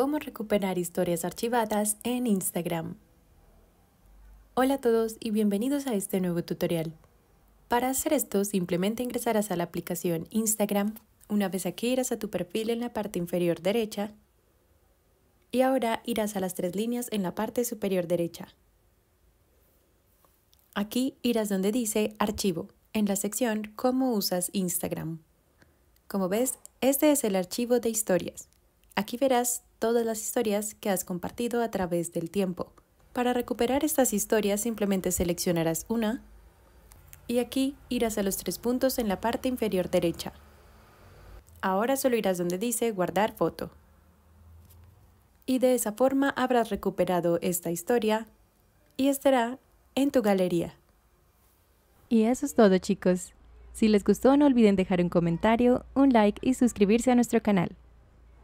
cómo recuperar historias archivadas en Instagram. Hola a todos y bienvenidos a este nuevo tutorial. Para hacer esto simplemente ingresarás a la aplicación Instagram, una vez aquí irás a tu perfil en la parte inferior derecha y ahora irás a las tres líneas en la parte superior derecha. Aquí irás donde dice Archivo, en la sección Cómo usas Instagram. Como ves, este es el archivo de historias. Aquí verás todas las historias que has compartido a través del tiempo. Para recuperar estas historias simplemente seleccionarás una y aquí irás a los tres puntos en la parte inferior derecha. Ahora solo irás donde dice guardar foto. Y de esa forma habrás recuperado esta historia y estará en tu galería. Y eso es todo chicos. Si les gustó no olviden dejar un comentario, un like y suscribirse a nuestro canal.